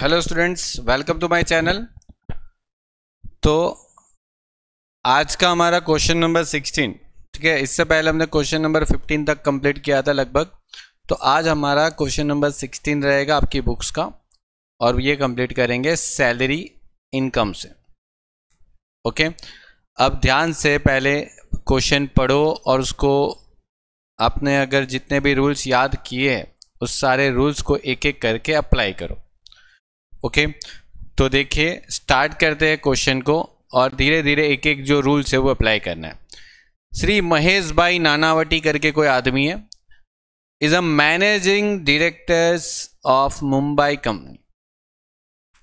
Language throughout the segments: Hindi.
Hello students welcome to my channel तो आज का हमारा क्वेश्चन नंबर 16 ठीक है इससे पहले हमने क्वेश्चन नंबर 15 तक कंप्लीट किया था लगभग तो आज हमारा क्वेश्चन नंबर 16 रहेगा आपकी बुक्स का और ये कंप्लीट करेंगे सैलरी इनकम से ओके अब ध्यान से पहले क्वेश्चन पढ़ो और उसको आपने अगर जितने भी रूल्स याद किए उस सारे रूल्स को एक एक करके अप्लाई करो ओके तो देखिए स्टार्ट करते हैं क्वेश्चन को और धीरे धीरे एक एक जो रूल्स है वो अप्लाई करना है श्री महेश भाई नानावटी करके कोई आदमी है is a managing directors of Mumbai company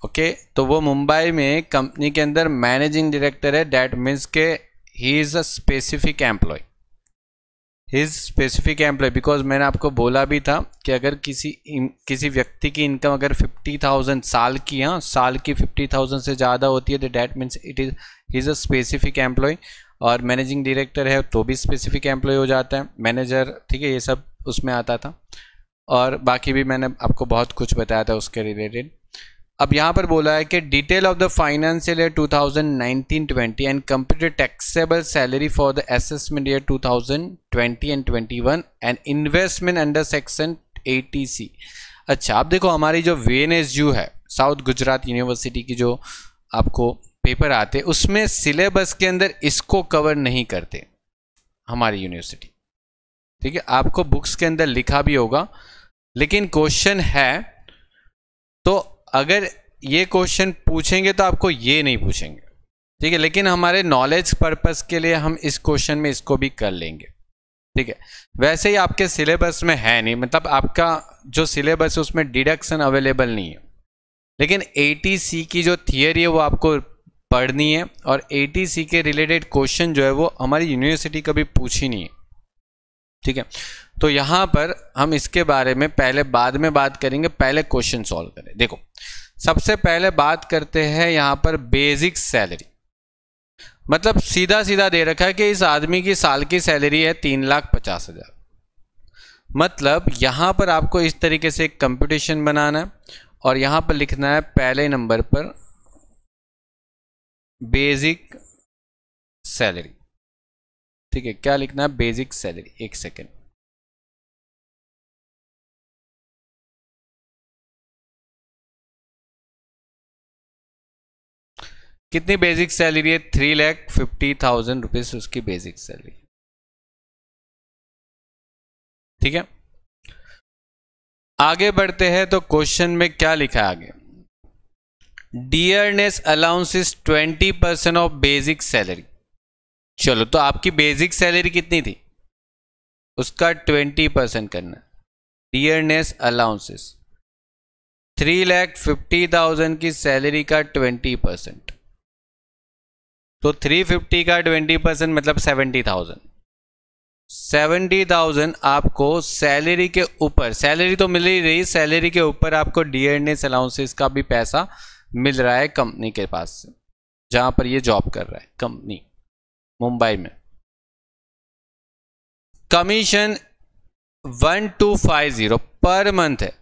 okay तो वो मुंबई में कंपनी के अंदर मैनेजिंग डायरेक्टर है डैट मीन्स के he is a specific employee his specific employee because मैंने आपको बोला भी था कि अगर किसी किसी व्यक्ति की इनकम अगर फिफ्टी थाउजेंड साल की हाँ साल की फिफ्टी थाउजेंड से ज़्यादा होती है तो that means it is his a specific employee और मैनेजिंग डायरेक्टर है तो भी स्पेसिफिक एम्प्लॉय हो जाता है मैनेजर ठीक है ये सब उसमें आता था और बाकी भी मैंने आपको बहुत कुछ बताया था उसके रिलेटेड अब यहाँ पर बोला है कि detail of the financial year 2019-20 and computer taxable salary for the assessment year 2020 and 21 and investment under section 80 अच्छा आप देखो हमारी जो वी है साउथ गुजरात यूनिवर्सिटी की जो आपको पेपर आते उसमें सिलेबस के अंदर इसको कवर नहीं करते हमारी यूनिवर्सिटी ठीक है आपको बुक्स के अंदर लिखा भी होगा लेकिन क्वेश्चन है तो अगर ये क्वेश्चन पूछेंगे तो आपको ये नहीं पूछेंगे ठीक है लेकिन हमारे नॉलेज पर्पस के लिए हम इस क्वेश्चन में इसको भी कर लेंगे ठीक है वैसे ही आपके सिलेबस में है नहीं मतलब आपका जो सिलेबस है उसमें डिडक्शन अवेलेबल नहीं है लेकिन ए की जो थियरी है वो आपको पढ़नी है और ए के रिलेटेड क्वेश्चन जो है वो हमारी यूनिवर्सिटी कभी पूछी नहीं है ठीक है तो यहाँ पर हम इसके बारे में पहले बाद में बात करेंगे पहले क्वेश्चन सॉल्व करें देखो सबसे पहले बात करते हैं यहाँ पर बेसिक सैलरी मतलब सीधा सीधा दे रखा है कि इस आदमी की साल की सैलरी है तीन लाख पचास हजार मतलब यहाँ पर आपको इस तरीके से एक कंपिटिशन बनाना है और यहाँ पर लिखना है पहले नंबर पर बेसिक सैलरी ठीक है क्या लिखना है बेसिक सैलरी एक सेकेंड कितनी बेसिक सैलरी है three lakh fifty thousand rupees उसकी बेसिक सैलरी ठीक है आगे बढ़ते हैं तो क्वेश्चन में क्या लिखा है आगे dearness allowance is twenty percent of basic salary चलो तो आपकी बेसिक सैलरी कितनी थी उसका ट्वेंटी परसेंट करना dearness allowances three lakh fifty thousand की सैलरी का ट्वेंटी परसेंट तो 350 का 20 परसेंट मतलब 70,000 70,000 आपको सैलरी के ऊपर सैलरी तो मिल ही रही सैलरी के ऊपर आपको डी डीएनएस अलाउंसेस का भी पैसा मिल रहा है कंपनी के पास से जहां पर ये जॉब कर रहा है कंपनी मुंबई में commission one two five zero per month है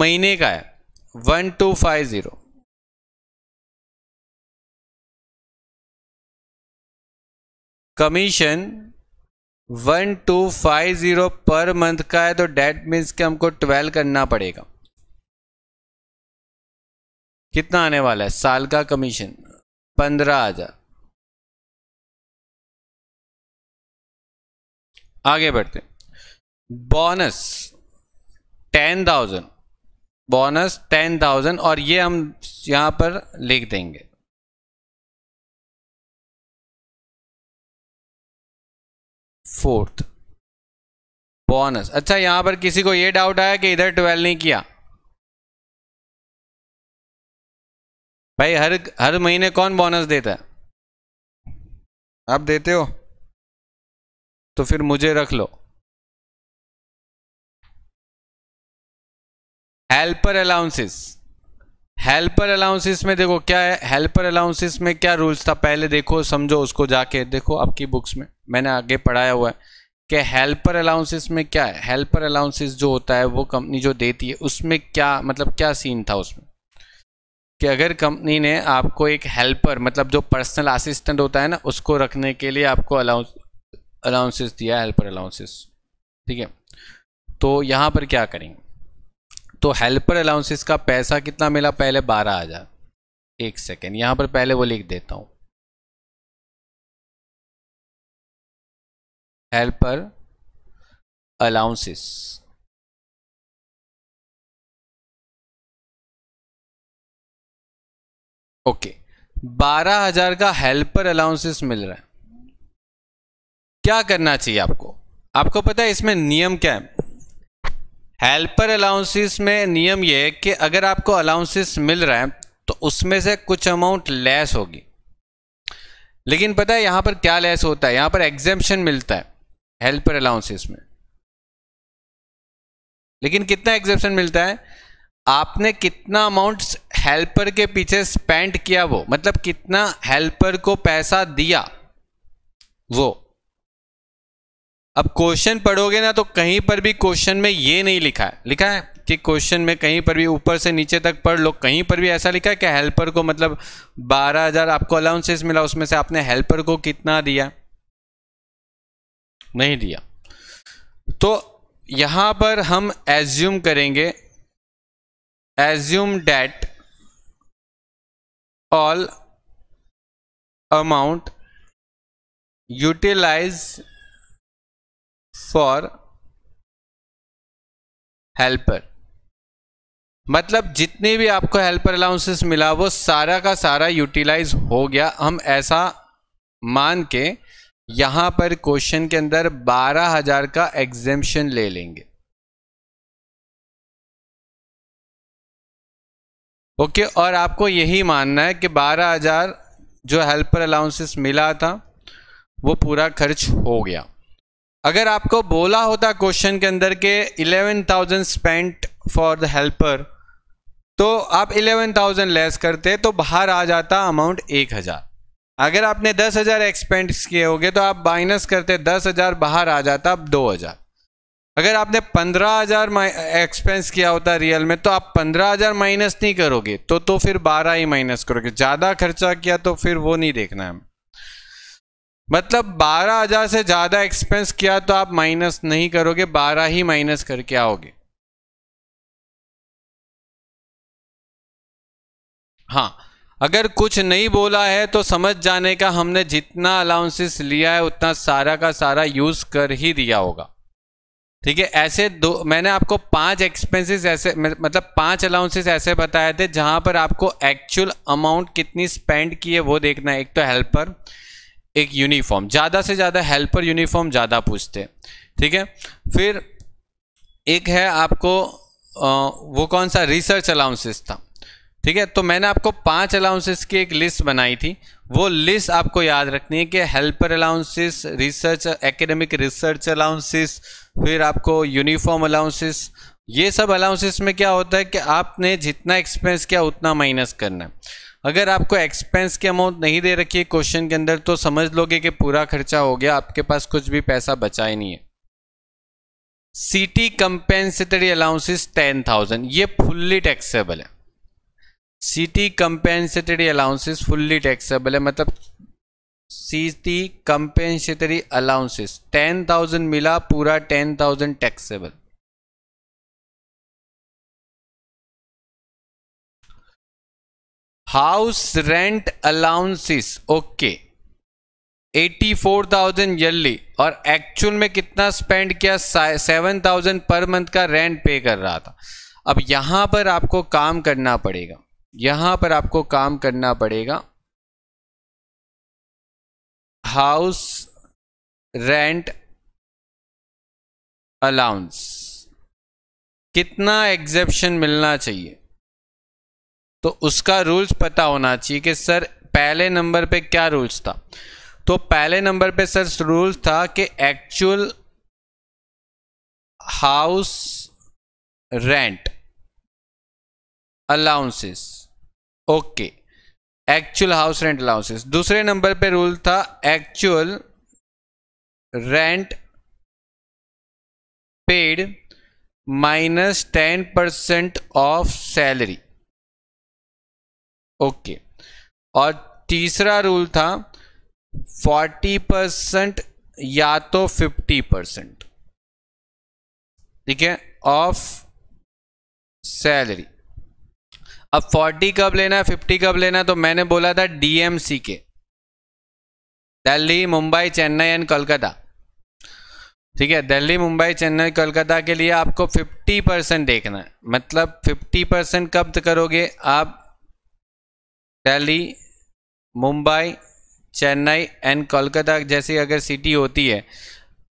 महीने का है one two five zero commission one two five zero per month का है तो डेट मीन्स कि हमको ट्वेल्व करना पड़ेगा कितना आने वाला है साल का कमीशन पंद्रह हजार आगे बढ़ते bonus ten thousand bonus ten thousand और ये हम यहां पर लिख देंगे फोर्थ बोनस अच्छा यहां पर किसी को यह डाउट आया कि इधर ट्वेल्व नहीं किया भाई हर हर महीने कौन बोनस देता है आप देते हो तो फिर मुझे रख लो हेल्पर अलाउंसेस हेल्पर अलाउंसेस में देखो क्या है हेल्पर अलाउंसेस में क्या रूल्स था पहले देखो समझो उसको जाके देखो आपकी बुक्स में मैंने आगे पढ़ाया हुआ है कि हेल्पर अलाउंसेस में क्या है हेल्पर अलाउंसेस जो होता है वो कंपनी जो देती है उसमें क्या मतलब क्या सीन था उसमें कि अगर कंपनी ने आपको एक हेल्पर मतलब जो पर्सनल असिस्टेंट होता है ना उसको रखने के लिए आपको अलाउंस अलाउंसेस दिया हेल्पर अलाउंसेस ठीक है तो यहाँ पर क्या करेंगे तो हेल्पर अलाउंसेस का पैसा कितना मिला पहले बारह हजार एक सेकेंड यहां पर पहले वो लिख देता हूं हेल्पर अलाउंसेस ओके बारह हजार का हेल्पर अलाउंसेस मिल रहा है क्या करना चाहिए आपको आपको पता है इसमें नियम क्या है हेल्पर अलाउंसेस में नियम यह है कि अगर आपको अलाउंसेस मिल रहा है तो उसमें से कुछ अमाउंट लेस होगी लेकिन पता है यहाँ पर क्या लेस होता है यहाँ पर एग्जेम्पन मिलता है हेल्पर अलाउंसेस में लेकिन कितना एग्जेप्शन मिलता है आपने कितना अमाउंट हेल्पर के पीछे स्पेंड किया वो मतलब कितना हेल्पर को पैसा दिया वो अब क्वेश्चन पढ़ोगे ना तो कहीं पर भी क्वेश्चन में ये नहीं लिखा है लिखा है कि क्वेश्चन में कहीं पर भी ऊपर से नीचे तक पढ़ लो कहीं पर भी ऐसा लिखा है कि हेल्पर को मतलब बारह हजार आपको अलाउंसेस मिला उसमें से आपने हेल्पर को कितना दिया नहीं दिया तो यहां पर हम एज्यूम करेंगे assume that all amount utilise for helper मतलब जितने भी आपको हेल्पर अलाउंसेस मिला वो सारा का सारा यूटिलाइज हो गया हम ऐसा मान के यहां पर क्वेश्चन के अंदर 12000 का एग्जेम्पन ले लेंगे ओके okay, और आपको यही मानना है कि 12000 जो हेल्पर अलाउंसेस मिला था वो पूरा खर्च हो गया अगर आपको बोला होता क्वेश्चन के अंदर के 11,000 स्पेंट फॉर द हेल्पर तो आप 11,000 लेस करते तो बाहर आ जाता अमाउंट 1,000 अगर आपने 10,000 एक्सपेंड्स किए होंगे तो आप माइनस करते 10,000 बाहर आ जाता अब 2,000 अगर आपने 15,000 एक्सपेंस किया होता रियल में तो आप 15,000 माइनस नहीं करोगे तो तो फिर 12 ही माइनस करोगे ज़्यादा खर्चा किया तो फिर वो नहीं देखना है मतलब बारह हजार से ज्यादा एक्सपेंस किया तो आप माइनस नहीं करोगे बारह ही माइनस करके आओगे हाँ अगर कुछ नहीं बोला है तो समझ जाने का हमने जितना अलाउंसेस लिया है उतना सारा का सारा यूज कर ही दिया होगा ठीक है ऐसे दो मैंने आपको पांच एक्सपेंसेस ऐसे मतलब पांच अलाउंसेस ऐसे बताए थे जहां पर आपको एक्चुअल अमाउंट कितनी स्पेंड की है वो देखना है एक तो हेल्पर एक यूनिफॉर्म ज़्यादा से ज़्यादा हेल्पर यूनिफॉर्म ज़्यादा पूछते ठीक है फिर एक है आपको आ, वो कौन सा रिसर्च अलाउंसेस था ठीक है तो मैंने आपको पांच अलाउंसेस की एक लिस्ट बनाई थी वो लिस्ट आपको याद रखनी है कि helper allowances research academic research allowances फिर आपको यूनिफॉर्म अलाउंसेस ये सब अलाउंसेस में क्या होता है कि आपने जितना एक्सपेंस किया उतना माइनस करना है अगर आपको एक्सपेंस की अमाउंट नहीं दे रखी है क्वेश्चन के अंदर तो समझ लोगे कि पूरा खर्चा हो गया आपके पास कुछ भी पैसा बचा ही नहीं है city compensatory allowances ten thousand ये फुल्ली टैक्सेबल है city compensatory allowances fully taxable है मतलब city compensatory allowances ten thousand मिला पूरा ten thousand taxable house rent allowances okay 84,000 yearly और एक्चुअल में कितना स्पेंड किया 7,000 पर मंथ का रेंट पे कर रहा था अब यहां पर आपको काम करना पड़ेगा यहां पर आपको काम करना पड़ेगा हाउस रेंट अलाउंस कितना एग्जेप्शन मिलना चाहिए तो उसका रूल्स पता होना चाहिए कि सर पहले नंबर पे क्या रूल्स था तो पहले नंबर पे सर रूल था कि actual house rent allowances okay actual house rent allowances दूसरे नंबर पे रूल था actual rent paid minus ten percent of salary okay और तीसरा रूल था 40 परसेंट या तो 50 परसेंट ठीक है ऑफ सैलरी अब 40 कब लेना है 50 कब लेना तो मैंने बोला था डीएमसी के दिल्ली मुंबई चेन्नई एंड कोलकाता ठीक है दिल्ली मुंबई चेन्नई कोलकाता के लिए आपको 50 परसेंट देखना है मतलब 50 परसेंट कब करोगे आप दिल्ली मुंबई चेन्नई एंड कोलकाता जैसी अगर सिटी होती है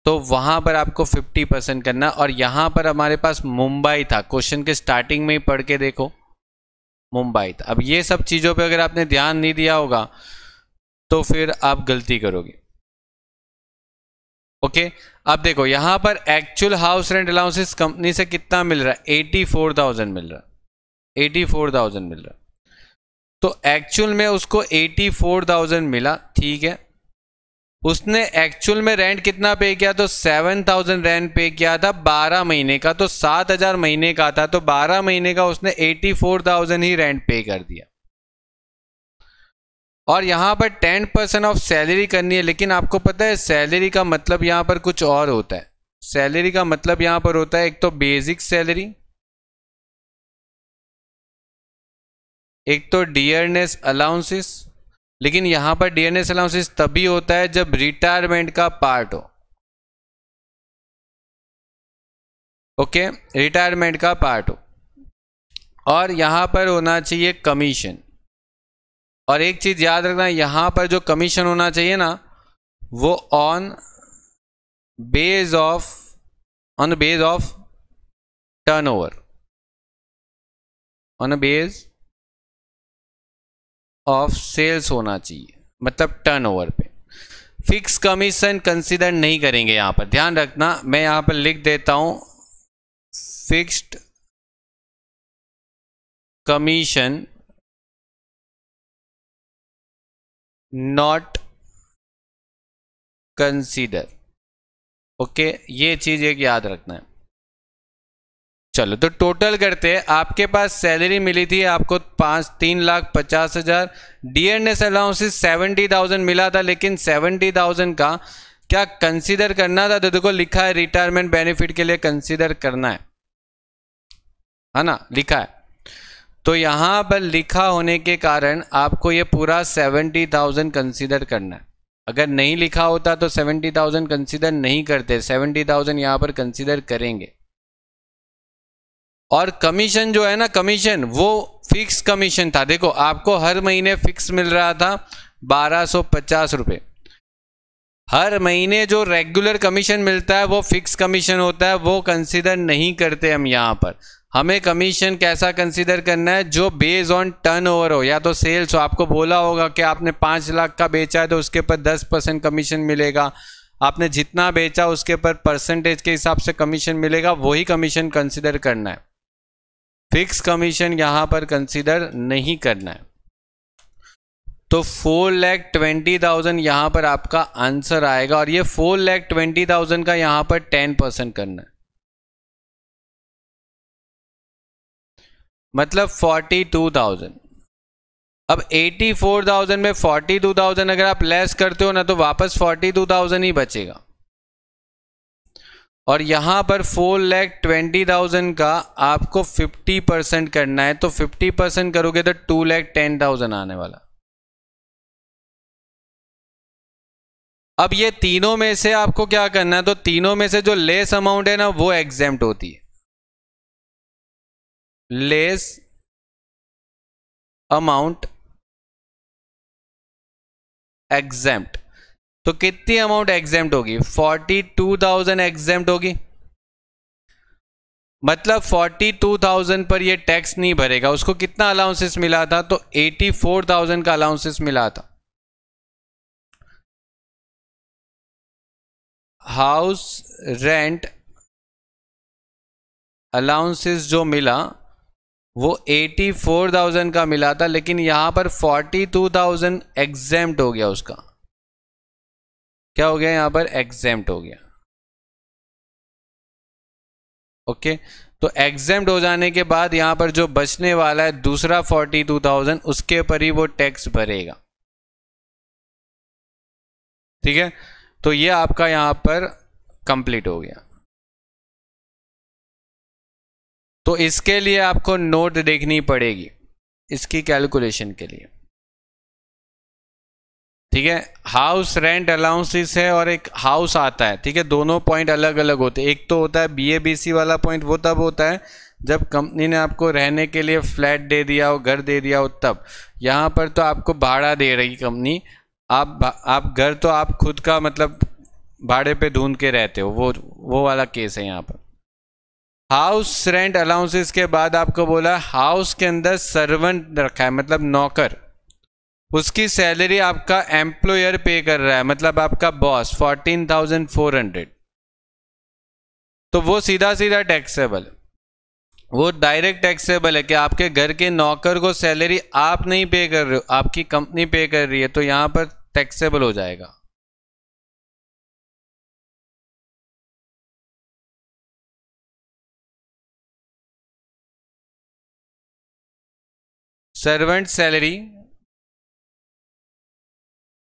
तो वहाँ पर आपको 50 परसेंट करना और यहाँ पर हमारे पास मुंबई था क्वेश्चन के स्टार्टिंग में ही पढ़ के देखो मुंबई था अब ये सब चीज़ों पे अगर आपने ध्यान नहीं दिया होगा तो फिर आप गलती करोगे ओके अब देखो यहाँ पर actual house rent allowances company से कितना मिल रहा है एटी फोर थाउजेंड मिल रहा है एटी फोर थाउजेंड मिल रहा तो एक्चुअल में उसको 84,000 मिला ठीक है उसने एक्चुअल में रेंट कितना पे किया तो 7,000 रेंट पे किया था 12 महीने का तो 7,000 महीने का था तो 12 महीने का उसने 84,000 ही रेंट पे कर दिया और यहां पर 10 परसेंट ऑफ सैलरी करनी है लेकिन आपको पता है सैलरी का मतलब यहां पर कुछ और होता है सैलरी का मतलब यहां पर होता है एक तो बेसिक सैलरी एक तो डियरनेस अलाउंसिस लेकिन यहां पर डियरनेस अलाउंसिस तभी होता है जब रिटायरमेंट का पार्ट हो ओके okay? रिटायरमेंट का पार्ट हो और यहां पर होना चाहिए कमीशन और एक चीज याद रखना यहां पर जो कमीशन होना चाहिए ना वो on base of on base of turnover on base of sales होना चाहिए मतलब टर्नओवर पे फिक्स कमीशन कंसीडर नहीं करेंगे यहाँ पर ध्यान रखना मैं यहाँ पर लिख देता हूँ fixed commission not consider okay ये चीज़ एक याद रखना है चलो तो टोटल करते हैं आपके पास सैलरी मिली थी आपको पाँच तीन लाख पचास हज़ार D N S allowances seventy thousand मिला था लेकिन सेवेंटी थाउजेंड का क्या कंसीडर करना था तो देखो लिखा है रिटायरमेंट बेनिफिट के लिए कंसीडर करना है है ना लिखा है तो यहाँ पर लिखा होने के कारण आपको ये पूरा सेवेंटी थाउजेंड कंसिडर करना है अगर नहीं लिखा होता तो सेवेंटी थाउजेंड कंसिडर नहीं करते सेवेंटी थाउजेंड यहाँ पर कंसिडर करेंगे और कमीशन जो है ना कमीशन वो फिक्स कमीशन था देखो आपको हर महीने फिक्स मिल रहा था बारह सौ पचास हर महीने जो रेगुलर कमीशन मिलता है वो फिक्स कमीशन होता है वो कंसिडर नहीं करते हम यहाँ पर हमें कमीशन कैसा कंसिडर करना है जो बेज ऑन टर्न ओवर हो या तो सेल्स हो आपको बोला होगा कि आपने पाँच लाख का बेचा है तो उसके ऊपर दस परसेंट कमीशन मिलेगा आपने जितना बेचा उसके ऊपर परसेंटेज के हिसाब से कमीशन मिलेगा वही कमीशन कंसिडर करना है फिक्स कमीशन यहां पर कंसीडर नहीं करना है तो फोर लैख ट्वेंटी थाउजेंड यहां पर आपका आंसर आएगा और ये फोर लैख ट्वेंटी थाउजेंड का यहां पर टेन परसेंट करना है मतलब फोर्टी टू थाउजेंड अब एटी फोर थाउजेंड में फोर्टी टू थाउजेंड अगर आप लेस करते हो ना तो वापस फोर्टी टू थाउजेंड ही बचेगा और यहाँ पर फोर लैख ट्वेंटी थाउजेंड का आपको फिफ्टी परसेंट करना है तो फिफ्टी परसेंट करोगे तो टू लैख टेन थाउजेंड आने वाला अब ये तीनों में से आपको क्या करना है तो तीनों में से जो लेस अमाउंट है ना वो एग्जेम्ट होती है लेस अमाउंट एग्जेम्ट तो कितनी अमाउंट एग्जेम्प्ट होगी 42,000 एग्जेम्प्ट होगी मतलब 42,000 पर ये टैक्स नहीं भरेगा उसको कितना अलाउंसेस मिला था तो 84,000 का अलाउंसेस मिला था हाउस रेंट अलाउंसेस जो मिला वो 84,000 का मिला था लेकिन यहां पर 42,000 एग्जेम्प्ट हो गया उसका क्या हो गया यहां पर एग्जाम हो गया ओके okay? तो एग्जाम हो जाने के बाद यहां पर जो बचने वाला है दूसरा फोर्टी टू थाउजेंड उसके ऊपर ही वो टैक्स भरेगा ठीक है तो ये आपका यहां पर कंप्लीट हो गया तो इसके लिए आपको नोट देखनी पड़ेगी इसकी कैलकुलेशन के लिए ठीक है हाउस रेंट अलाउंसेस है और एक हाउस आता है ठीक है दोनों पॉइंट अलग अलग होते हैं एक तो होता है बीएबीसी वाला पॉइंट वो तब होता है जब कंपनी ने आपको रहने के लिए फ्लैट दे दिया हो घर दे दिया हो तब यहाँ पर तो आपको भाड़ा दे रही कंपनी आप आप घर तो आप खुद का मतलब भाड़े पे ढूंढ के रहते हो वो वो वाला केस है यहाँ पर हाउस रेंट अलाउंसेस के बाद आपको बोला हाउस के अंदर सर्वेंट रखा है मतलब नौकर उसकी सैलरी आपका एम्प्लॉयर पे कर रहा है मतलब आपका boss fourteen thousand four hundred तो वो सीधा सीधा टैक्सेबल वो डायरेक्ट टैक्सेबल है कि आपके घर के नौकर को सैलरी आप नहीं पे कर रहे हो आपकी कंपनी पे कर रही है तो यहां पर टैक्सेबल हो जाएगा servant salary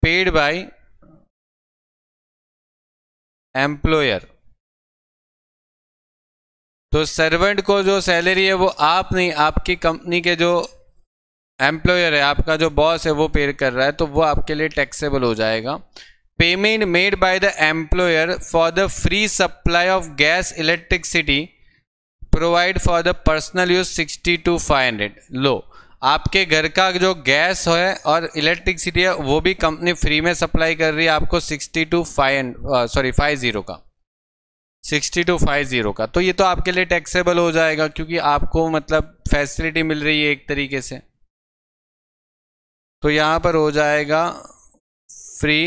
paid by employer तो सर्वेंट को जो सैलरी है वो आप नहीं आपकी कंपनी के जो एम्प्लॉयर है आपका जो बॉस है वो पेड कर रहा है तो वो आपके लिए टैक्सेबल हो जाएगा payment made by the employer for the free supply of gas electricity provide for the personal use sixty two five hundred लो आपके घर का जो गैस है और इलेक्ट्रिकसिटी है वो भी कंपनी फ्री में सप्लाई कर रही है आपको sixty two five sorry five zero का सिक्सटी टू फाइव ज़ीरो का तो ये तो आपके लिए टैक्सेबल हो जाएगा क्योंकि आपको मतलब फैसिलिटी मिल रही है एक तरीके से तो यहाँ पर हो जाएगा फ्री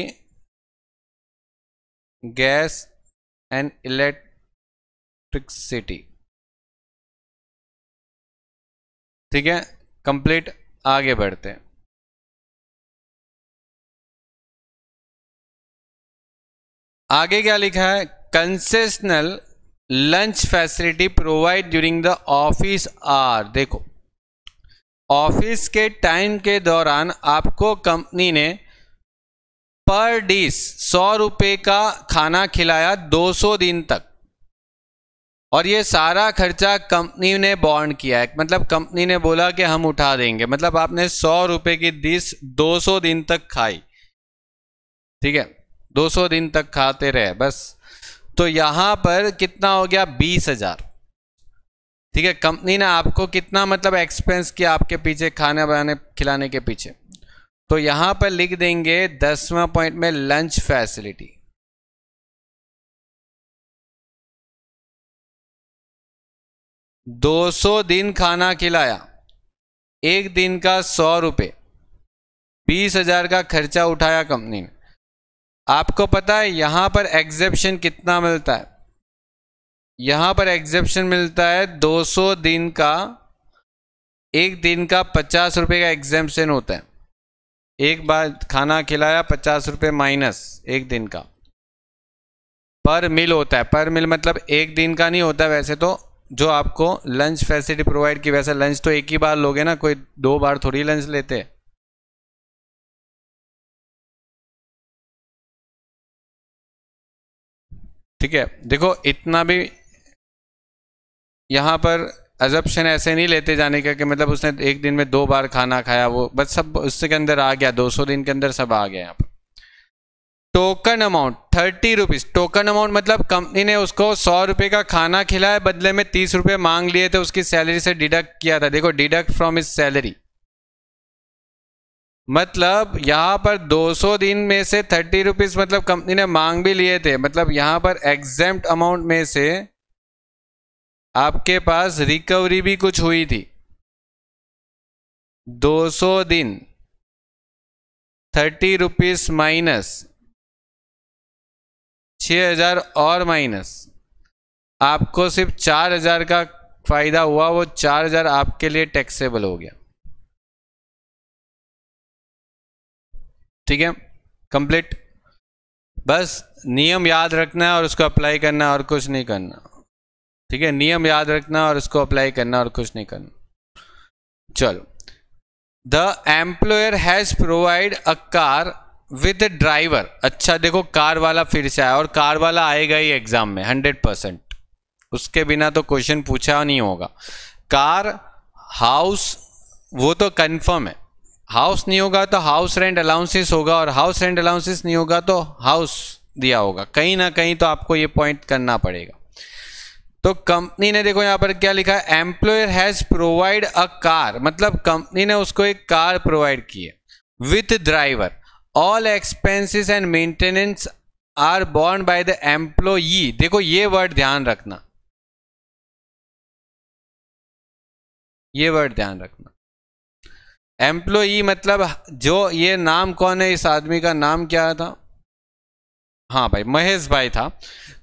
गैस एंड इलेक्ट्रिकसिटी ठीक है कंप्लीट आगे बढ़ते हैं आगे क्या लिखा है concessional lunch facility provide during the office are देखो ऑफिस के टाइम के दौरान आपको कंपनी ने पर डिश सौ रुपए का खाना खिलाया 200 दिन तक और ये सारा खर्चा कंपनी ने बॉन्ड किया है मतलब कंपनी ने बोला कि हम उठा देंगे मतलब आपने सौ रुपए की डिश 200 दिन तक खाई ठीक है 200 दिन तक खाते रहे बस तो यहां पर कितना हो गया बीस हजार ठीक है कंपनी ने आपको कितना मतलब एक्सपेंस किया आपके पीछे खाने बनाने खिलाने के पीछे तो यहां पर लिख देंगे दसवा पॉइंट में लंच फैसिलिटी 200 दिन खाना खिलाया एक दिन का सौ रुपये बीस हजार का खर्चा उठाया कंपनी ने आपको पता है यहाँ पर एग्जेप्शन कितना मिलता है यहाँ पर एग्जेप्शन मिलता है 200 दिन का एक दिन का पचास रुपये का एग्जेप्शन होता है एक बार खाना खिलाया पचास रुपये माइनस एक दिन का पर मिल होता है पर मिल मतलब एक दिन का नहीं होता वैसे तो जो आपको लंच फैसिलिटी प्रोवाइड की वैसे लंच तो एक ही बार लोगे ना कोई दो बार थोड़ी लंच लेते ठीक है देखो इतना भी यहां पर अजप्शन ऐसे नहीं लेते जाने का कि मतलब उसने एक दिन में दो बार खाना खाया वो बस सब उसके अंदर आ गया 200 दिन के अंदर सब आ गया यहाँ पर token amount thirty rupees token amount मतलब कंपनी ने उसको सौ रुपये का खाना खिलाया बदले में तीस रुपये मांग लिए थे तो उसकी सैलरी से डिडक्ट किया था देखो डिडक्ट फ्रॉम इज सैलरी मतलब यहाँ पर 200 दिन में से थर्टी रुपीज़ मतलब कंपनी ने मांग भी लिए थे मतलब यहाँ पर एग्जाम अमाउंट में से आपके पास रिकवरी भी कुछ हुई थी 200 दिन थर्टी रुपीज़ माइनस 6000 हज़ार और माइनस आपको सिर्फ चार हज़ार का फ़ायदा हुआ वो चार हज़ार आपके लिए टैक्सेबल हो गया ठीक है कंप्लीट बस नियम याद रखना है और उसको अप्लाई करना और कुछ नहीं करना ठीक है नियम याद रखना और उसको अप्लाई करना और कुछ नहीं करना चलो the employer has provide a car with driver अच्छा देखो कार वाला फिर से आया और कार वाला आएगा ही एग्जाम में हंड्रेड परसेंट उसके बिना तो क्वेश्चन पूछा नहीं होगा कार हाउस वो तो कंफर्म है हाउस नहीं होगा तो हाउस रेंट अलाउंसेस होगा और हाउस रेंट अलाउंसेस नहीं होगा तो हाउस दिया होगा कहीं ना कहीं तो आपको ये पॉइंट करना पड़ेगा तो कंपनी ने देखो यहां पर क्या लिखा है employer has provide a car मतलब कंपनी ने उसको एक कार प्रोवाइड की है with driver all expenses and maintenance are borne by the employee देखो ये वर्ड ध्यान रखना ये वर्ड ध्यान रखना एम्प्लॉई मतलब जो ये नाम कौन है इस आदमी का नाम क्या था हाँ भाई महेश भाई था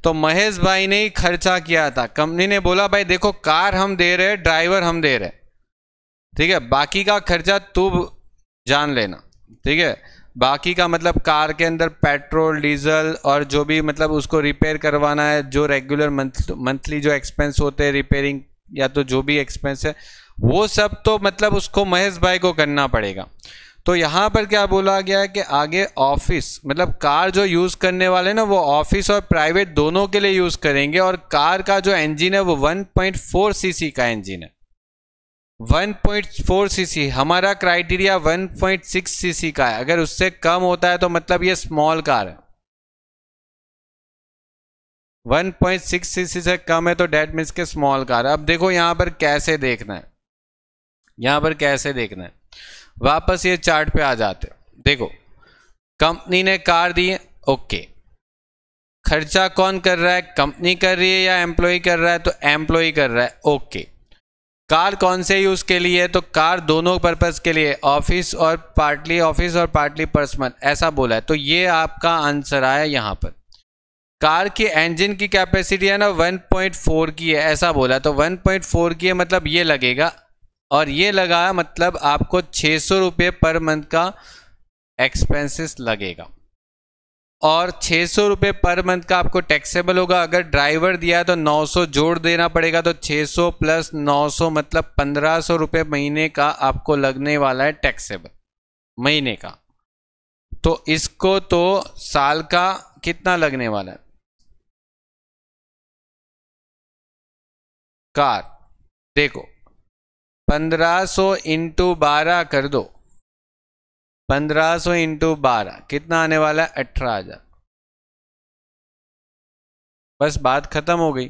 तो महेश भाई ने ही खर्चा किया था कंपनी ने बोला भाई देखो कार हम दे रहे हैं ड्राइवर हम दे रहे हैं ठीक है बाकी का खर्चा तू जान लेना ठीक है बाकी का मतलब कार के अंदर पेट्रोल डीजल और जो भी मतलब उसको रिपेयर करवाना है जो रेगुलर मंथली जो एक्सपेंस होते हैं रिपेयरिंग या तो जो भी एक्सपेंस है वो सब तो मतलब उसको महेश भाई को करना पड़ेगा तो यहाँ पर क्या बोला गया है कि आगे ऑफिस मतलब कार जो यूज़ करने वाले ना वो ऑफिस और प्राइवेट दोनों के लिए यूज़ करेंगे और कार का जो इंजन है वो 1.4 सीसी का इंजन है 1.4 सीसी हमारा क्राइटेरिया 1.6 सीसी का है अगर उससे कम होता है तो मतलब ये स्मॉल कार है 1.6 सीसी से कम है तो डेट मीन्स के स्मॉल कार है अब देखो यहां पर कैसे देखना है यहां पर कैसे देखना है वापस ये चार्ट पे आ जाते देखो कंपनी ने कार दी है ओके खर्चा कौन कर रहा है कंपनी कर रही है या एम्प्लॉय कर रहा है तो एम्प्लॉय कर रहा है ओके कार कौन से यूज़ के लिए तो कार दोनों पर्पज़ के लिए ऑफिस और पार्टली ऑफिस और पार्टली पर्सनल ऐसा बोला है तो ये आपका आंसर आया यहाँ पर कार की इंजन की कैपेसिटी है ना 1.4 की है ऐसा बोला तो 1.4 की है मतलब ये लगेगा और ये लगा मतलब आपको छः सौ रुपये पर मंथ का एक्सपेंसेस लगेगा और छः सौ रुपये पर मंथ का आपको टैक्सेबल होगा अगर ड्राइवर दिया है तो 900 जोड़ देना पड़ेगा तो 600 प्लस 900 मतलब पंद्रह सौ रुपये महीने का आपको लगने वाला है टैक्सेबल महीने का तो इसको तो साल का कितना लगने वाला है कार देखो पंद्रह सौ इंटू बारह कर दो पंद्रह सौ इंटू बारह कितना आने वाला है अठारह हजार बस बात खत्म हो गई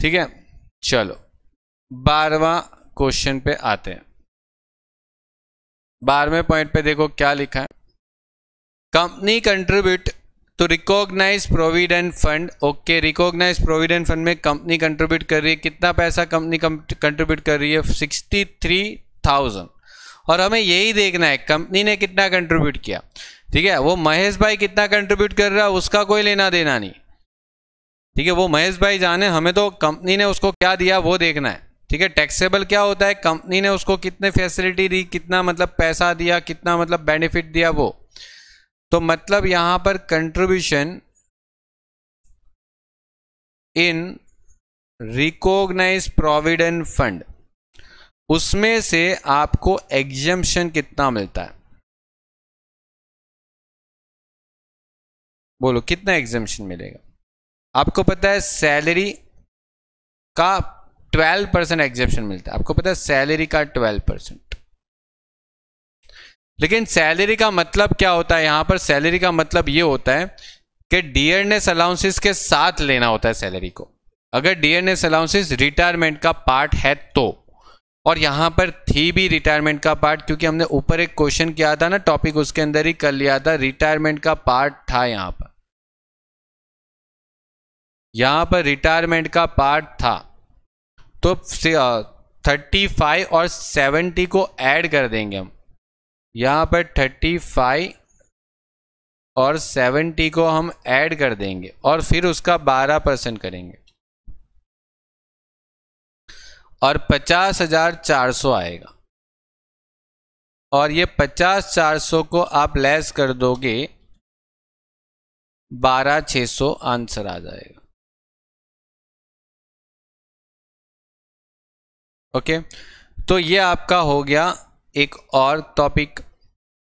ठीक है चलो बारवा क्वेश्चन पे आते हैं बारहवें पॉइंट पे देखो क्या लिखा है company contribute to recognise provident fund okay recognise provident fund में कंपनी कंट्रीब्यूट कर रही है कितना पैसा कंपनी कंट्रीब्यूट कर रही है सिक्सटी थ्री थाउजेंड और हमें यही देखना है कंपनी ने कितना कंट्रीब्यूट किया ठीक है वो महेश भाई कितना कंट्रीब्यूट कर रहा है उसका कोई लेना देना नहीं ठीक है वो महेश भाई जाने हमें तो कंपनी ने उसको क्या दिया वो देखना है ठीक है टैक्सेबल क्या होता है कंपनी ने उसको कितने फैसिलिटी दी कितना मतलब पैसा दिया कितना मतलब बेनिफिट दिया वो तो मतलब यहां पर contribution in recognise provident fund उसमें से आपको एग्जम्पन कितना मिलता है बोलो कितना एग्जम्पन मिलेगा आपको पता है सैलरी का 12 परसेंट एग्जेप्शन मिलता है आपको पता है सैलरी का 12 परसेंट लेकिन सैलरी का मतलब क्या होता है यहां पर सैलरी का मतलब ये होता है कि डीएनएस अलाउंसेस के साथ लेना होता है सैलरी को अगर डीएनएस अलाउंसेस रिटायरमेंट का पार्ट है तो और यहां पर थी भी रिटायरमेंट का पार्ट क्योंकि हमने ऊपर एक क्वेश्चन किया था ना टॉपिक उसके अंदर ही कर लिया था रिटायरमेंट का पार्ट था यहां पर यहां पर रिटायरमेंट का पार्ट था तो थर्टी फाइव uh, और सेवेंटी को ऐड कर देंगे हम यहाँ पर थर्टी फाइव और सेवेंटी को हम ऐड कर देंगे और फिर उसका बारह परसेंट करेंगे और पचास हजार चार सौ आएगा और ये पचास चार सौ को आप लेस कर दोगे बारह छः सौ आंसर आ जाएगा ओके तो ये आपका हो गया एक और टॉपिक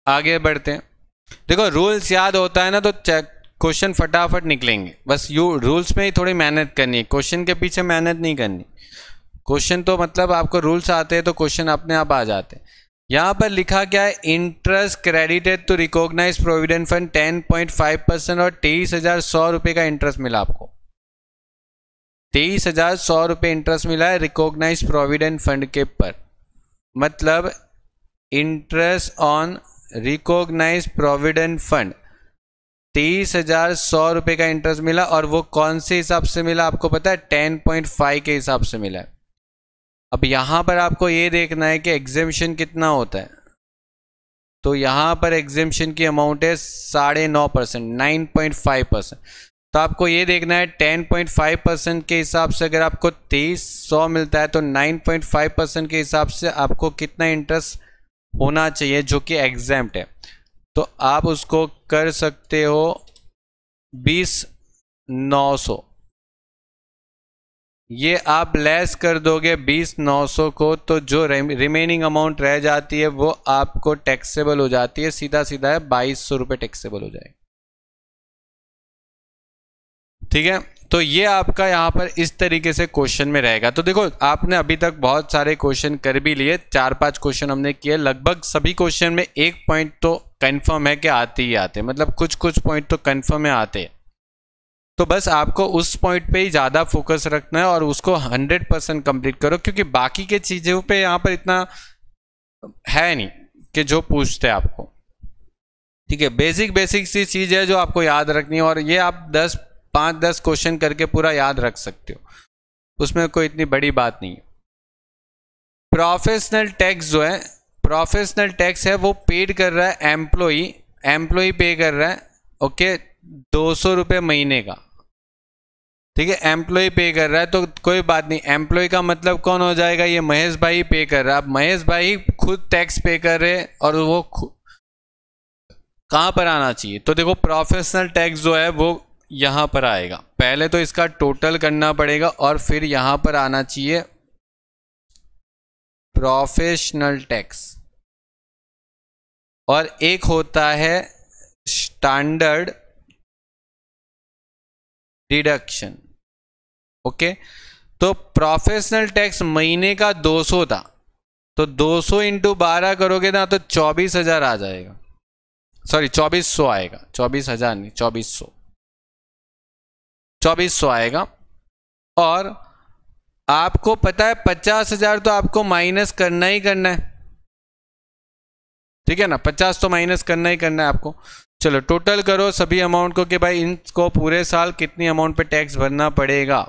आगे बढ़ते हैं देखो रूल्स याद होता है ना तो क्वेश्चन फटाफट निकलेंगे बस यू रूल्स में ही थोड़ी मेहनत करनी है क्वेश्चन के पीछे मेहनत नहीं करनी क्वेश्चन तो मतलब आपको रूल्स आते हैं तो क्वेश्चन अपने आप आ जाते हैं यहाँ पर लिखा क्या है interest credited to recognise provident fund ten point five percent और तेईस हजार सौ रुपये का इंटरेस्ट मिला आपको तेईस हजार सौ रुपये इंटरेस्ट मिला है रिकॉग्नाइज प्रोविडेंट फंड के पर मतलब interest on recognise provident fund तीस हजार सौ रुपए का इंटरेस्ट मिला और वो कौन से हिसाब से मिला आपको पता है टेन पॉइंट फाइव के हिसाब से मिला है अब यहां पर आपको ये देखना है कि एग्जिबिशन कितना होता है तो यहां पर एग्जिबिशन की अमाउंट है साढ़े नौ percent nine point five percent तो आपको ये देखना है टेन पॉइंट फाइव परसेंट के हिसाब से अगर आपको तीस सौ मिलता है तो नाइन पॉइंट फाइव परसेंट के हिसाब से आपको कितना इंटरेस्ट होना चाहिए जो कि एग्जैम्प्ट है तो आप उसको कर सकते हो बीस नौ सौ ये आप लेस कर दोगे बीस नौ सौ को तो जो रिमेनिंग अमाउंट रह जाती है वो आपको टैक्सेबल हो जाती है सीधा सीधा है बाईस सौ रुपये टैक्सेबल हो जाएगा ठीक है तो ये आपका यहाँ पर इस तरीके से क्वेश्चन में रहेगा तो देखो आपने अभी तक बहुत सारे क्वेश्चन कर भी लिए चार पांच क्वेश्चन हमने किए लगभग सभी क्वेश्चन में एक पॉइंट तो कंफर्म है कि आते ही आते मतलब कुछ कुछ पॉइंट तो कंफर्म है आते तो बस आपको उस पॉइंट पे ही ज़्यादा फोकस रखना है और उसको हंड्रेड परसेंट कंप्लीट करो क्योंकि बाकी के चीज़ों पर यहाँ पर इतना है नहीं कि जो पूछते आपको ठीक है बेसिक बेसिक सी चीज़ है जो आपको याद रखनी है और ये आप दस पाँच दस क्वेश्चन करके पूरा याद रख सकते हो उसमें कोई इतनी बड़ी बात नहीं है प्रोफेशनल टैक्स जो है प्रोफेशनल टैक्स है वो पेड कर रहा है एम्प्लॉई एम्प्लॉई पे कर रहा है ओके दो सौ रुपये महीने का ठीक है एम्प्लॉय पे कर रहा है तो कोई बात नहीं एम्प्लॉय का मतलब कौन हो जाएगा ये महेश भाई पे कर रहा है अब महेश भाई खुद टैक्स पे कर रहे हैं और वो कहाँ पर आना चाहिए तो देखो प्रोफेशनल टैक्स जो है वो यहाँ पर आएगा पहले तो इसका टोटल करना पड़ेगा और फिर यहाँ पर आना चाहिए प्रोफेशनल टैक्स और एक होता है स्टैंडर्ड डिडक्शन ओके तो प्रोफेशनल टैक्स महीने का 200 था तो 200 सौ इंटू बारह करोगे ना तो 24,000 आ जाएगा सॉरी 2400 आएगा 24,000 नहीं 2400 चौबीस सौ आएगा और आपको पता है पचास हजार तो आपको माइनस करना ही करना है ठीक है ना पचास तो माइनस करना ही करना है आपको चलो टोटल करो सभी अमाउंट को कि भाई इनको पूरे साल कितनी अमाउंट पे टैक्स भरना पड़ेगा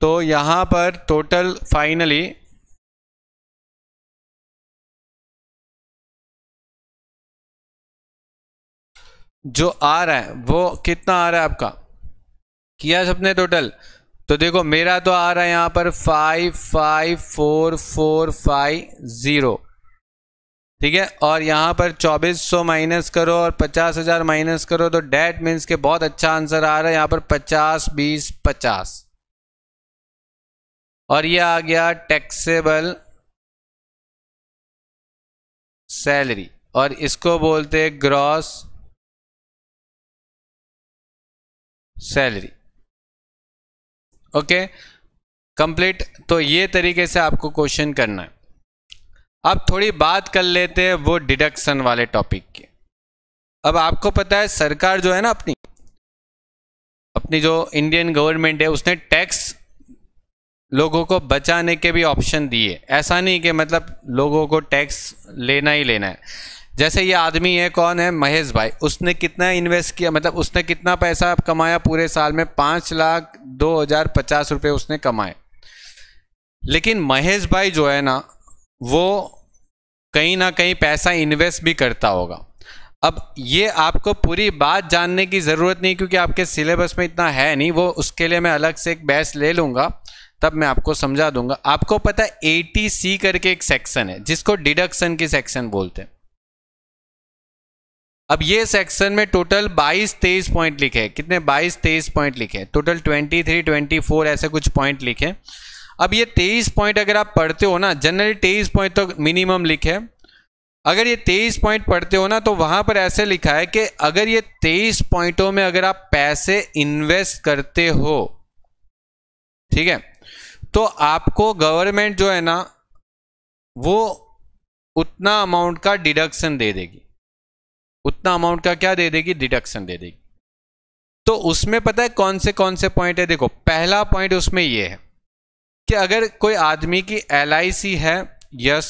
तो यहां पर टोटल फाइनली जो आ रहा है वो कितना आ रहा है आपका किया सबने टोटल तो देखो मेरा तो आ रहा है यहां पर five five four four five zero ठीक है और यहां पर चौबीस सौ माइनस करो और पचास हज़ार माइनस करो तो डेट मीन्स के बहुत अच्छा आंसर आ रहा है यहां पर पचास बीस पचास और ये आ गया टैक्सेबल सैलरी और इसको बोलते हैं ग्रॉस सैलरी ओके कंप्लीट तो ये तरीके से आपको क्वेश्चन करना है अब थोड़ी बात कर लेते हैं वो डिडक्शन वाले टॉपिक की अब आपको पता है सरकार जो है ना अपनी अपनी जो इंडियन गवर्नमेंट है उसने टैक्स लोगों को बचाने के भी ऑप्शन दिए ऐसा नहीं कि मतलब लोगों को टैक्स लेना ही लेना है जैसे ये आदमी है कौन है महेश भाई उसने कितना इन्वेस्ट किया मतलब उसने कितना पैसा कमाया पूरे साल में पाँच लाख दो हज़ार पचास रुपये उसने कमाए लेकिन महेश भाई जो है ना वो कहीं ना कहीं पैसा इन्वेस्ट भी करता होगा अब ये आपको पूरी बात जानने की ज़रूरत नहीं क्योंकि आपके सिलेबस में इतना है नहीं वो उसके लिए मैं अलग से एक बहस ले लूँगा तब मैं आपको समझा दूंगा आपको पता है ए करके एक सेक्शन है जिसको डिडक्शन की सेक्शन बोलते हैं अब ये सेक्शन में टोटल 22 तेईस पॉइंट लिखे कितने 22 तेईस पॉइंट लिखे टोटल 23 24 ऐसे कुछ पॉइंट लिखे अब ये 23 पॉइंट अगर आप पढ़ते हो ना जनरली तेईस पॉइंट तो मिनिमम लिखे अगर ये 23 पॉइंट पढ़ते हो ना तो वहां पर ऐसे लिखा है कि अगर ये 23 पॉइंटों में अगर आप पैसे इन्वेस्ट करते हो ठीक है तो आपको गवर्नमेंट जो है ना वो उतना अमाउंट का डिडक्शन दे देगी उतना अमाउंट का क्या दे देगी डिडक्शन दे देगी तो उसमें पता है कौन से कौन से पॉइंट है देखो पहला पॉइंट उसमें यह है कि अगर कोई आदमी की एल है यस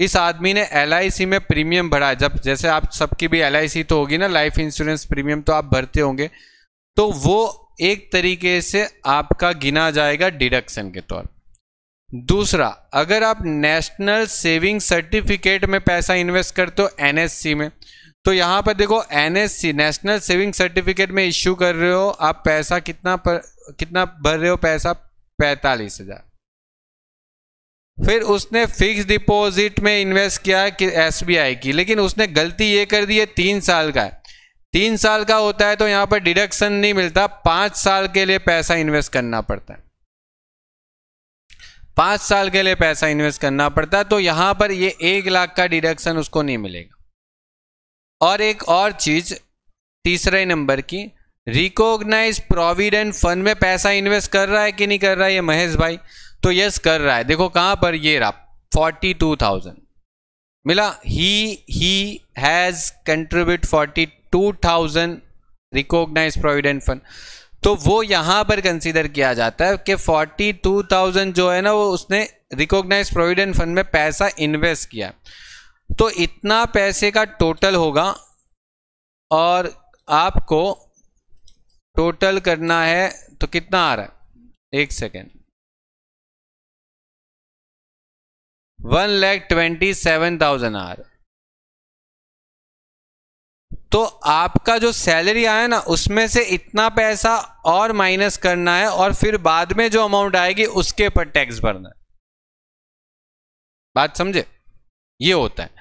इस आदमी ने एल में प्रीमियम भरा जब जैसे आप सबकी भी एल तो होगी ना लाइफ इंश्योरेंस प्रीमियम तो आप भरते होंगे तो वो एक तरीके से आपका गिना जाएगा डिडक्शन के तौर दूसरा अगर आप नेशनल सेविंग सर्टिफिकेट में पैसा इन्वेस्ट करते हो एनएससी में तो यहाँ पर देखो एनएससी नेशनल सेविंग सर्टिफिकेट में इश्यू कर रहे हो आप पैसा कितना पर, कितना भर रहे हो पैसा पैंतालीस हजार फिर उसने फिक्स डिपॉजिट में इन्वेस्ट किया कि एसबीआई की लेकिन उसने गलती ये कर दी है तीन साल का तीन साल का होता है तो यहाँ पर डिडक्शन नहीं मिलता पांच साल के लिए पैसा इन्वेस्ट करना पड़ता है पांच साल के लिए पैसा इन्वेस्ट करना पड़ता है तो यहां पर ये एक लाख का डिडक्शन उसको नहीं मिलेगा और एक और चीज़ तीसरे नंबर की रिकॉग्नाइज प्रोविडेंट फंड में पैसा इन्वेस्ट कर रहा है कि नहीं कर रहा है ये महेश भाई तो यस कर रहा है देखो कहां पर ये रहा फोर्टी टू थाउजेंड मिला he he has contribute forty two thousand recognise provident fund तो वो यहां पर कंसीडर किया जाता है कि फोर्टी टू थाउजेंड जो है ना वो उसने रिकॉग्नाइज प्रोविडेंट फंड में पैसा इन्वेस्ट किया तो इतना पैसे का टोटल होगा और आपको टोटल करना है तो कितना आ रहा है एक second one lakh twenty seven thousand आ रहा है तो आपका जो सैलरी आया ना उसमें से इतना पैसा और माइनस करना है और फिर बाद में जो अमाउंट आएगी उसके ऊपर टैक्स भरना है बात समझे ये होता है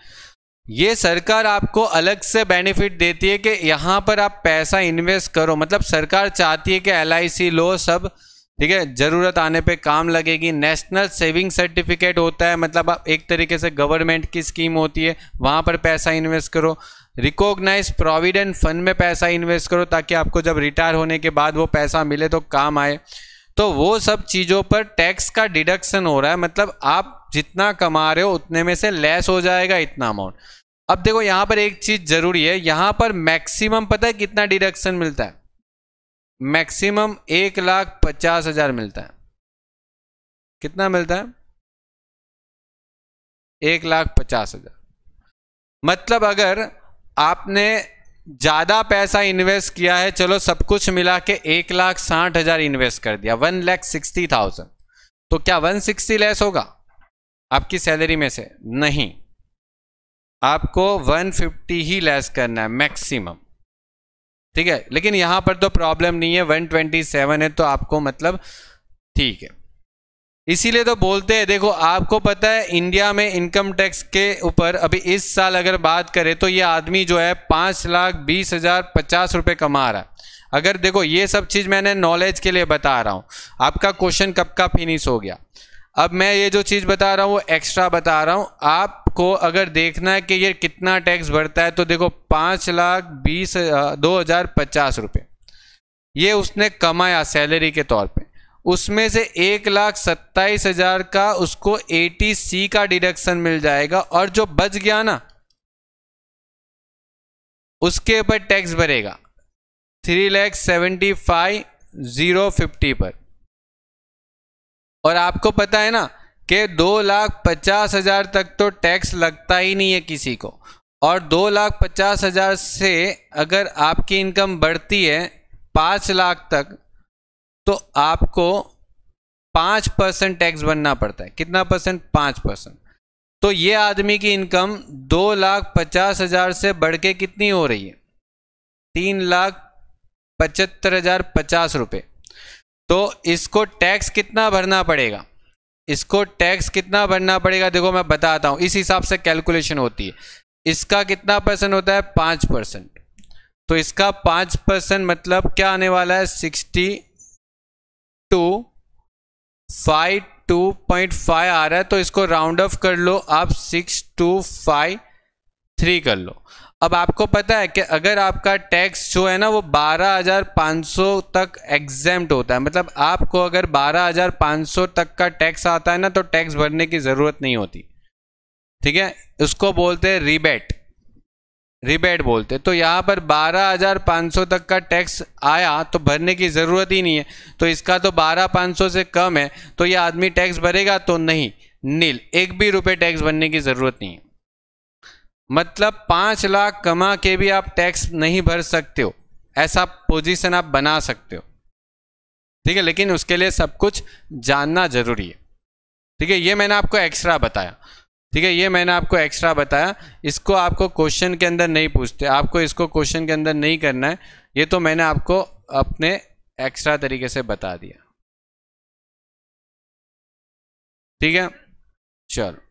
ये सरकार आपको अलग से बेनिफिट देती है कि यहाँ पर आप पैसा इन्वेस्ट करो मतलब सरकार चाहती है कि एल लो सब ठीक है ज़रूरत आने पे काम लगेगी नेशनल सेविंग सर्टिफिकेट होता है मतलब आप एक तरीके से गवर्नमेंट की स्कीम होती है वहाँ पर पैसा इन्वेस्ट करो रिकॉग्नाइज प्रोविडेंट फंड में पैसा इन्वेस्ट करो ताकि आपको जब रिटायर होने के बाद वो पैसा मिले तो काम आए तो वो सब चीज़ों पर टैक्स का डिडक्शन हो रहा है मतलब आप जितना कमा रहे हो उतने में से लेस हो जाएगा इतना अमाउंट अब देखो यहां पर एक चीज जरूरी है यहां पर मैक्सिमम पता है कितना डिडक्शन मिलता है मैक्सिमम एक लाख पचास हजार मिलता है कितना मिलता है एक लाख पचास हजार मतलब अगर आपने ज़्यादा पैसा इन्वेस्ट किया है चलो सब कुछ मिला के एक लाख साठ हजार इन्वेस्ट कर दिया वन लैख सिक्सटी थाउजेंड तो क्या वन सिक्सटी लेस होगा आपकी सैलरी में से नहीं आपको 150 ही लेस करना है मैक्सिमम ठीक है लेकिन यहां पर तो प्रॉब्लम नहीं है 127 है तो आपको मतलब ठीक है इसीलिए तो बोलते हैं देखो आपको पता है इंडिया में इनकम टैक्स के ऊपर अभी इस साल अगर बात करें तो ये आदमी जो है पांच लाख बीस हजार पचास रुपए कमा रहा है अगर देखो ये सब चीज़ मैंने नॉलेज के लिए बता रहा हूं आपका क्वेश्चन कब का फिनिश हो गया अब मैं ये जो चीज़ बता रहा हूँ वो एक्स्ट्रा बता रहा हूँ आपको अगर देखना है कि ये कितना टैक्स भरता है तो देखो पाँच लाख बीस दो हज़ार पचास रुपये ये उसने कमाया सैलरी के तौर पे उसमें से एक लाख सत्ताईस हज़ार का उसको एटी सी का डिडक्शन मिल जाएगा और जो बच गया ना उसके ऊपर टैक्स भरेगा three lakh seventy five zero fifty पर और आपको पता है ना कि दो लाख पचास हजार तक तो टैक्स लगता ही नहीं है किसी को और दो लाख पचास हजार से अगर आपकी इनकम बढ़ती है पाँच लाख तक तो आपको पाँच परसेंट टैक्स बनना पड़ता है कितना परसेंट पाँच परसेंट तो ये आदमी की इनकम दो लाख पचास हजार से बढ़ के कितनी हो रही है तीन लाख पचहत्तर हजार पचास रुपये तो इसको टैक्स कितना भरना पड़ेगा इसको टैक्स कितना भरना पड़ेगा देखो मैं बताता हूँ इस हिसाब से कैलकुलेशन होती है इसका कितना परसेंट होता है पाँच परसेंट तो इसका पाँच परसेंट मतलब क्या आने वाला है sixty two five two point five आ रहा है तो इसको राउंड ऑफ कर लो आप सिक्स टू फाइव थ्री कर लो अब आपको पता है कि अगर आपका टैक्स जो है ना वो 12,500 तक एग्जैम्ट होता है मतलब आपको अगर 12,500 तक का टैक्स आता है ना तो टैक्स भरने की ज़रूरत नहीं होती ठीक है उसको बोलते हैं रिबेट रिबेट बोलते तो यहाँ पर 12,500 तक का टैक्स आया तो भरने की ज़रूरत ही नहीं है तो इसका तो 12,500 से कम है तो ये आदमी टैक्स भरेगा तो नहीं नील एक भी रुपए टैक्स भरने की ज़रूरत नहीं है मतलब पांच लाख कमा के भी आप टैक्स नहीं भर सकते हो ऐसा पोजीशन आप बना सकते हो ठीक है लेकिन उसके लिए सब कुछ जानना जरूरी है ठीक है ये मैंने आपको एक्स्ट्रा बताया ठीक है ये मैंने आपको एक्स्ट्रा बताया इसको आपको क्वेश्चन के अंदर नहीं पूछते आपको इसको क्वेश्चन के अंदर नहीं करना है ये तो मैंने आपको अपने एक्स्ट्रा तरीके से बता दिया ठीक है चलो